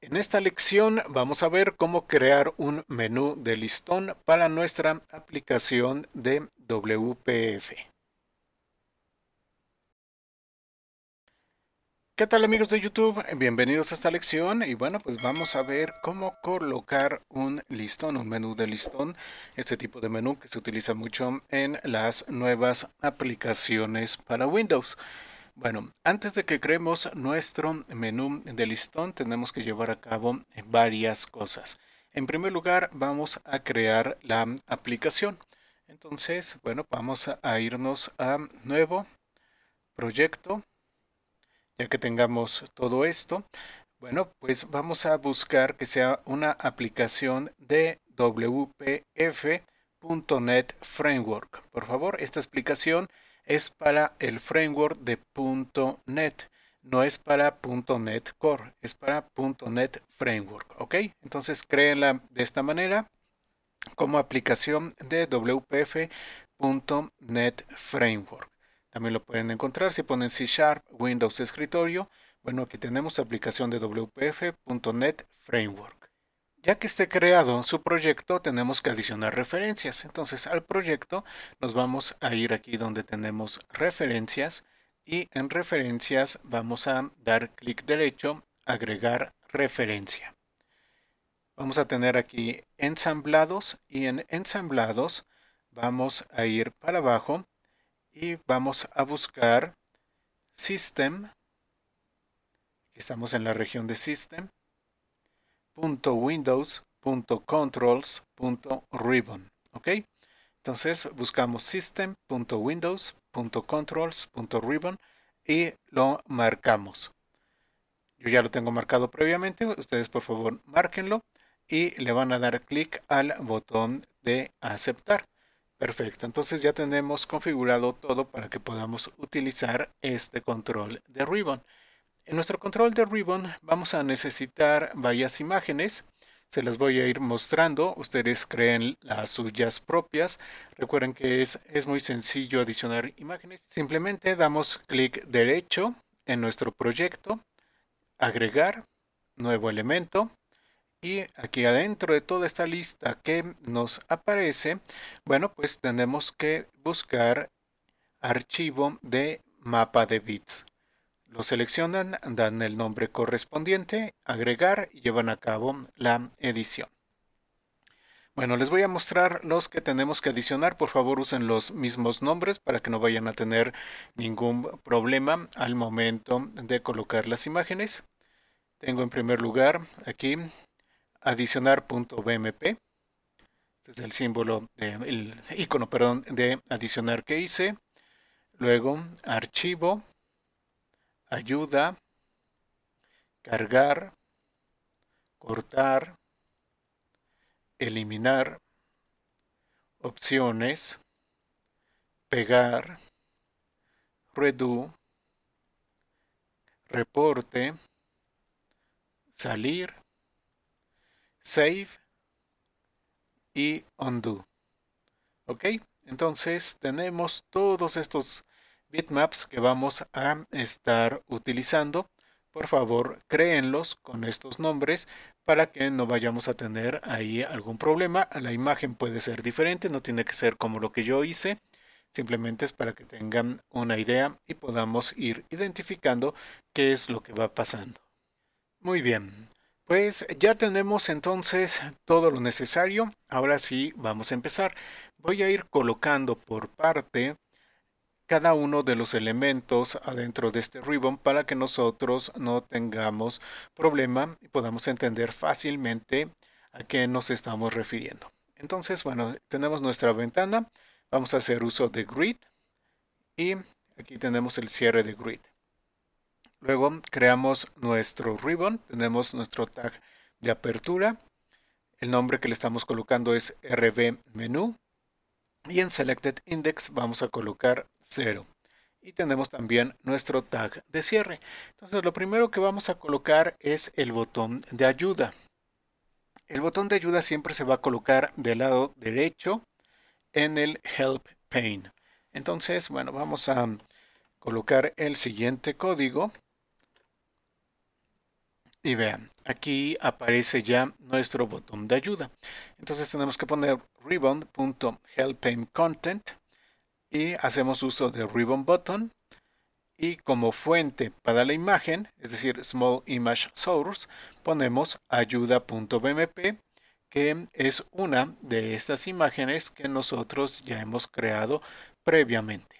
En esta lección vamos a ver cómo crear un menú de listón para nuestra aplicación de WPF. ¿Qué tal amigos de YouTube? Bienvenidos a esta lección y bueno pues vamos a ver cómo colocar un listón, un menú de listón, este tipo de menú que se utiliza mucho en las nuevas aplicaciones para Windows. Bueno, antes de que creemos nuestro menú de listón, tenemos que llevar a cabo varias cosas. En primer lugar, vamos a crear la aplicación. Entonces, bueno, vamos a irnos a nuevo, proyecto. Ya que tengamos todo esto, bueno, pues vamos a buscar que sea una aplicación de WPF.NET Framework. Por favor, esta explicación es para el framework de .NET. No es para .NET Core, es para .NET Framework, ¿ok? Entonces créenla de esta manera como aplicación de WPF.NET Framework. También lo pueden encontrar si ponen C Sharp, Windows Escritorio. Bueno, aquí tenemos aplicación de WPF.NET Framework. Ya que esté creado su proyecto, tenemos que adicionar referencias. Entonces al proyecto nos vamos a ir aquí donde tenemos referencias y en referencias vamos a dar clic derecho, agregar referencia. Vamos a tener aquí ensamblados y en ensamblados vamos a ir para abajo y vamos a buscar System. estamos en la región de System. .windows.controls.ribbon ¿Ok? Entonces buscamos system.windows.controls.ribbon y lo marcamos. Yo ya lo tengo marcado previamente, ustedes por favor márquenlo y le van a dar clic al botón de aceptar. Perfecto, entonces ya tenemos configurado todo para que podamos utilizar este control de Ribbon. En nuestro control de Ribbon vamos a necesitar varias imágenes. Se las voy a ir mostrando. Ustedes creen las suyas propias. Recuerden que es, es muy sencillo adicionar imágenes. Simplemente damos clic derecho en nuestro proyecto. Agregar. Nuevo elemento. Y aquí adentro de toda esta lista que nos aparece, bueno, pues tenemos que buscar archivo de mapa de bits. Lo seleccionan, dan el nombre correspondiente, agregar y llevan a cabo la edición. Bueno, les voy a mostrar los que tenemos que adicionar. Por favor, usen los mismos nombres para que no vayan a tener ningún problema al momento de colocar las imágenes. Tengo en primer lugar aquí adicionar.bmp. Este es el símbolo, de, icono, perdón, de adicionar que hice. Luego, archivo ayuda, cargar, cortar, eliminar, opciones, pegar, redo, reporte, salir, save y undo. ¿Ok? Entonces tenemos todos estos bitmaps que vamos a estar utilizando. Por favor, créenlos con estos nombres para que no vayamos a tener ahí algún problema. La imagen puede ser diferente, no tiene que ser como lo que yo hice. Simplemente es para que tengan una idea y podamos ir identificando qué es lo que va pasando. Muy bien, pues ya tenemos entonces todo lo necesario. Ahora sí, vamos a empezar. Voy a ir colocando por parte cada uno de los elementos adentro de este ribbon para que nosotros no tengamos problema y podamos entender fácilmente a qué nos estamos refiriendo. Entonces, bueno, tenemos nuestra ventana. Vamos a hacer uso de grid y aquí tenemos el cierre de grid. Luego creamos nuestro ribbon, tenemos nuestro tag de apertura. El nombre que le estamos colocando es rb y en Selected Index vamos a colocar 0. Y tenemos también nuestro tag de cierre. Entonces lo primero que vamos a colocar es el botón de ayuda. El botón de ayuda siempre se va a colocar del lado derecho en el Help Pane. Entonces, bueno, vamos a colocar el siguiente código y vean, aquí aparece ya nuestro botón de ayuda. Entonces tenemos que poner content y hacemos uso de ribbon button y como fuente para la imagen, es decir, small image source, ponemos ayuda.bmp que es una de estas imágenes que nosotros ya hemos creado previamente.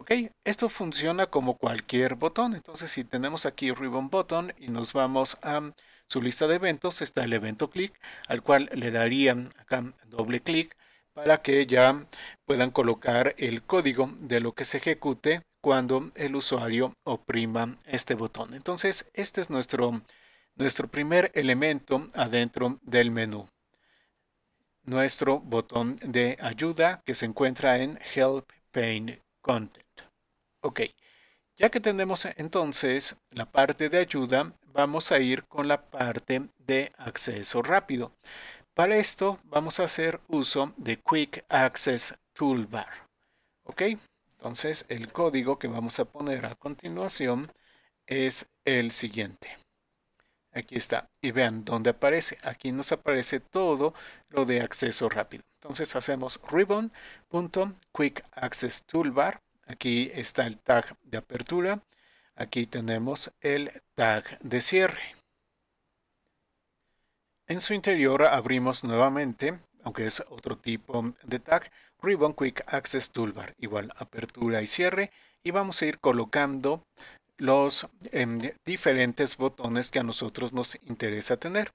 Ok, esto funciona como cualquier botón. Entonces, si tenemos aquí Ribbon Button y nos vamos a su lista de eventos, está el evento click, al cual le darían acá doble clic para que ya puedan colocar el código de lo que se ejecute cuando el usuario oprima este botón. Entonces, este es nuestro, nuestro primer elemento adentro del menú. Nuestro botón de ayuda que se encuentra en Help Pane Content. Ok, ya que tenemos entonces la parte de ayuda, vamos a ir con la parte de acceso rápido. Para esto vamos a hacer uso de Quick Access Toolbar. Ok, entonces el código que vamos a poner a continuación es el siguiente. Aquí está. Y vean dónde aparece. Aquí nos aparece todo lo de acceso rápido. Entonces hacemos Ribbon.QuickAccessToolbar. access toolbar Aquí está el tag de apertura. Aquí tenemos el tag de cierre. En su interior abrimos nuevamente, aunque es otro tipo de tag, Ribbon Quick Access Toolbar, igual apertura y cierre, y vamos a ir colocando los em, diferentes botones que a nosotros nos interesa tener.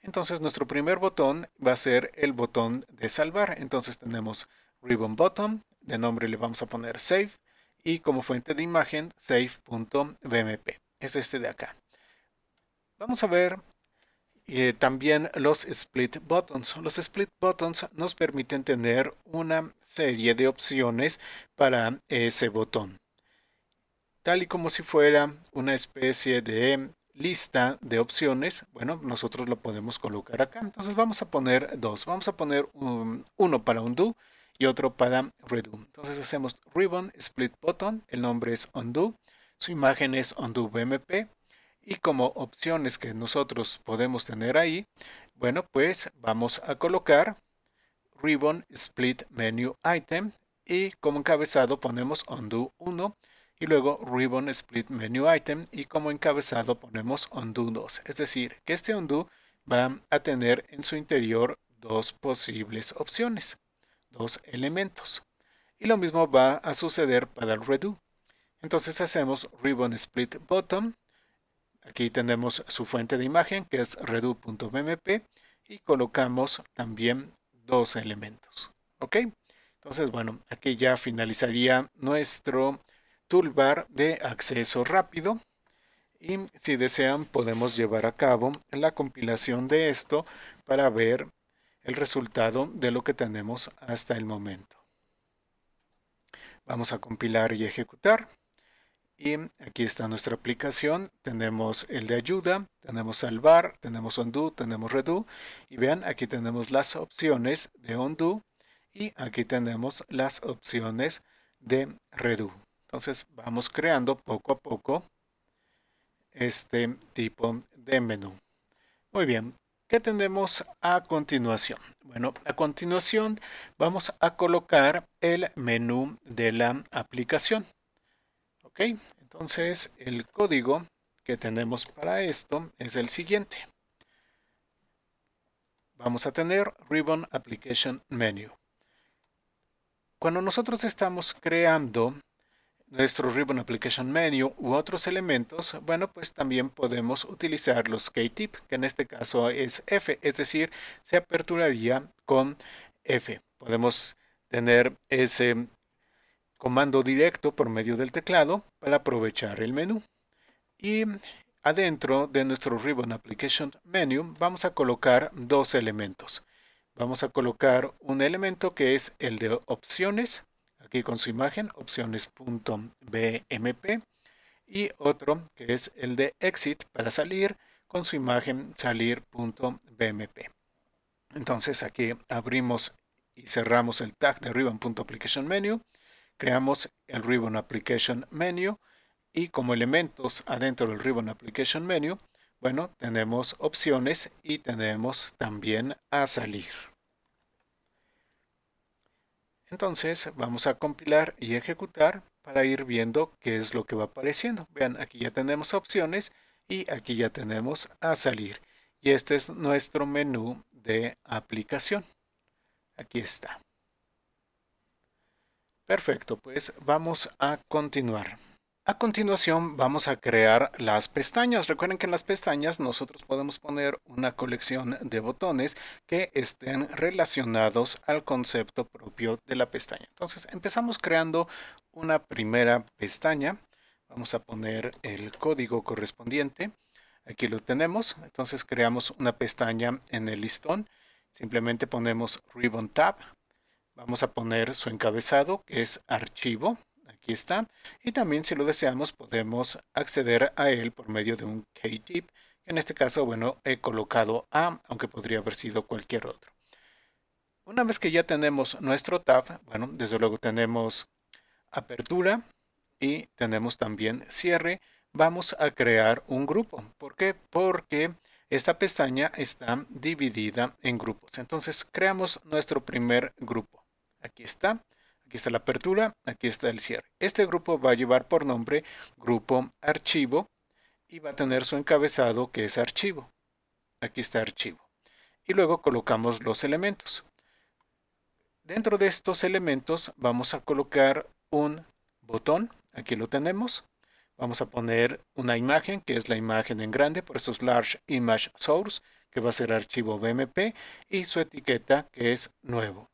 Entonces nuestro primer botón va a ser el botón de salvar. Entonces tenemos Ribbon Button, de nombre le vamos a poner save y como fuente de imagen save.bmp. Es este de acá. Vamos a ver eh, también los split buttons. Los split buttons nos permiten tener una serie de opciones para ese botón. Tal y como si fuera una especie de lista de opciones, bueno, nosotros lo podemos colocar acá. Entonces vamos a poner dos. Vamos a poner uno para undo y otro para redo. Entonces hacemos ribbon split button, el nombre es undo, su imagen es undo BMP y como opciones que nosotros podemos tener ahí, bueno, pues vamos a colocar ribbon split menu item y como encabezado ponemos undo 1 y luego ribbon split menu item y como encabezado ponemos undo 2. Es decir, que este undo va a tener en su interior dos posibles opciones dos elementos. Y lo mismo va a suceder para el redo. Entonces hacemos ribbon split bottom. Aquí tenemos su fuente de imagen que es Redo.bmp. y colocamos también dos elementos. ¿Ok? Entonces, bueno, aquí ya finalizaría nuestro toolbar de acceso rápido. Y si desean, podemos llevar a cabo la compilación de esto para ver el resultado de lo que tenemos hasta el momento. Vamos a compilar y ejecutar. Y aquí está nuestra aplicación. Tenemos el de ayuda, tenemos salvar, tenemos undo, tenemos redo. Y vean, aquí tenemos las opciones de undo y aquí tenemos las opciones de redo. Entonces vamos creando poco a poco este tipo de menú. Muy bien, ¿Qué tenemos a continuación? Bueno, a continuación vamos a colocar el menú de la aplicación. Ok, entonces el código que tenemos para esto es el siguiente. Vamos a tener Ribbon Application Menu. Cuando nosotros estamos creando nuestro Ribbon Application Menu u otros elementos, bueno, pues también podemos utilizar los K-Tip, que en este caso es F, es decir, se aperturaría con F. Podemos tener ese comando directo por medio del teclado para aprovechar el menú. Y adentro de nuestro Ribbon Application Menu vamos a colocar dos elementos. Vamos a colocar un elemento que es el de opciones aquí con su imagen, opciones.bmp y otro que es el de exit para salir con su imagen salir.bmp. Entonces aquí abrimos y cerramos el tag de ribbon.application menu, creamos el ribbon application menu y como elementos adentro del ribbon application menu, bueno, tenemos opciones y tenemos también a salir. Entonces vamos a compilar y ejecutar para ir viendo qué es lo que va apareciendo. Vean, aquí ya tenemos opciones y aquí ya tenemos a salir. Y este es nuestro menú de aplicación. Aquí está. Perfecto, pues vamos a continuar. A continuación vamos a crear las pestañas. Recuerden que en las pestañas nosotros podemos poner una colección de botones que estén relacionados al concepto propio de la pestaña. Entonces empezamos creando una primera pestaña. Vamos a poner el código correspondiente. Aquí lo tenemos. Entonces creamos una pestaña en el listón. Simplemente ponemos Ribbon Tab. Vamos a poner su encabezado que es archivo está. Y también si lo deseamos podemos acceder a él por medio de un KTip. En este caso, bueno, he colocado A, aunque podría haber sido cualquier otro. Una vez que ya tenemos nuestro tab, bueno, desde luego tenemos apertura y tenemos también cierre, vamos a crear un grupo. ¿Por qué? Porque esta pestaña está dividida en grupos. Entonces creamos nuestro primer grupo. Aquí está. Aquí está la apertura, aquí está el cierre. Este grupo va a llevar por nombre grupo archivo y va a tener su encabezado que es archivo. Aquí está archivo. Y luego colocamos los elementos. Dentro de estos elementos vamos a colocar un botón. Aquí lo tenemos. Vamos a poner una imagen, que es la imagen en grande, por eso es Large Image Source, que va a ser archivo BMP, y su etiqueta, que es nuevo.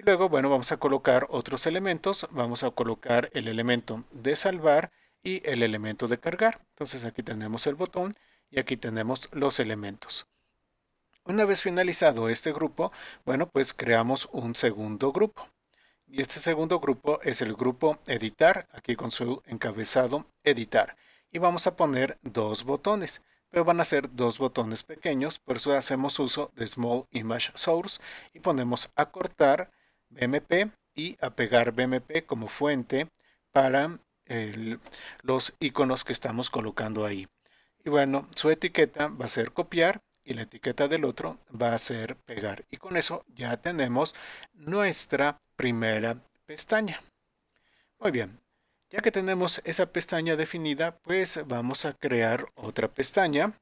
Y luego, bueno, vamos a colocar otros elementos. Vamos a colocar el elemento de salvar y el elemento de cargar. Entonces aquí tenemos el botón y aquí tenemos los elementos. Una vez finalizado este grupo, bueno, pues creamos un segundo grupo. Y este segundo grupo es el grupo editar, aquí con su encabezado editar. Y vamos a poner dos botones, pero van a ser dos botones pequeños, por eso hacemos uso de Small Image Source y ponemos acortar BMP y apegar BMP como fuente para los iconos que estamos colocando ahí. Y bueno, su etiqueta va a ser copiar y la etiqueta del otro va a ser pegar. Y con eso ya tenemos nuestra primera pestaña. Muy bien, ya que tenemos esa pestaña definida, pues vamos a crear otra pestaña.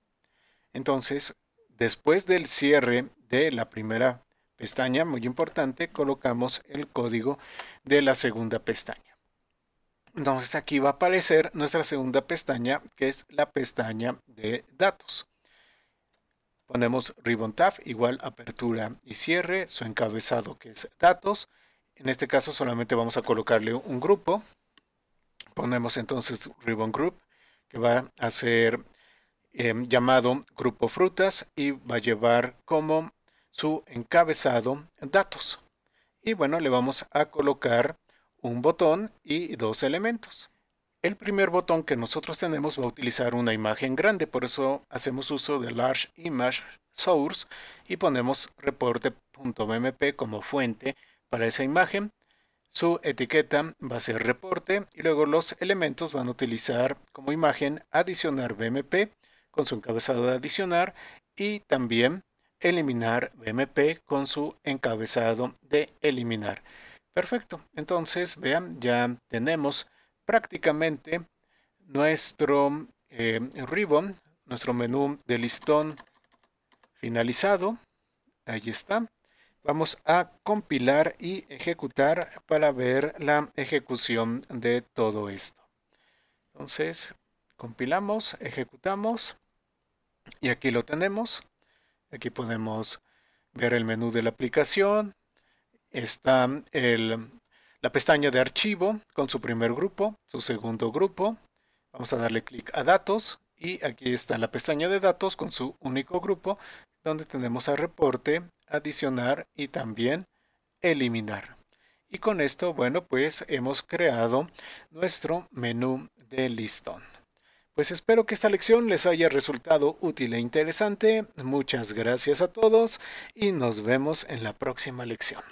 Entonces, después del cierre de la primera pestaña, muy importante, colocamos el código de la segunda pestaña. Entonces aquí va a aparecer nuestra segunda pestaña, que es la pestaña de datos. Ponemos Ribbon Tab, igual apertura y cierre, su encabezado que es datos. En este caso solamente vamos a colocarle un grupo. Ponemos entonces Ribbon Group, que va a ser em, llamado grupo frutas y va a llevar como su encabezado datos. Y bueno, le vamos a colocar un botón y dos elementos. El primer botón que nosotros tenemos va a utilizar una imagen grande, por eso hacemos uso de Large Image Source y ponemos reporte.bmp como fuente para esa imagen. Su etiqueta va a ser reporte y luego los elementos van a utilizar como imagen adicionar BMP con su encabezado de adicionar y también eliminar BMP con su encabezado de eliminar. Perfecto, entonces vean, ya tenemos prácticamente nuestro eh, ribbon, nuestro menú de listón finalizado. Ahí está. Vamos a compilar y ejecutar para ver la ejecución de todo esto. Entonces, compilamos, ejecutamos y aquí lo tenemos. Aquí podemos ver el menú de la aplicación. Está la pestaña de archivo con su primer grupo, su segundo grupo. Vamos a darle clic a datos y aquí está la pestaña de datos con su único grupo donde tenemos a reporte, adicionar y también eliminar. Y con esto, bueno, pues hemos creado nuestro menú de listón. Pues espero que esta lección les haya resultado útil e interesante. Muchas gracias a todos y nos vemos en la próxima lección.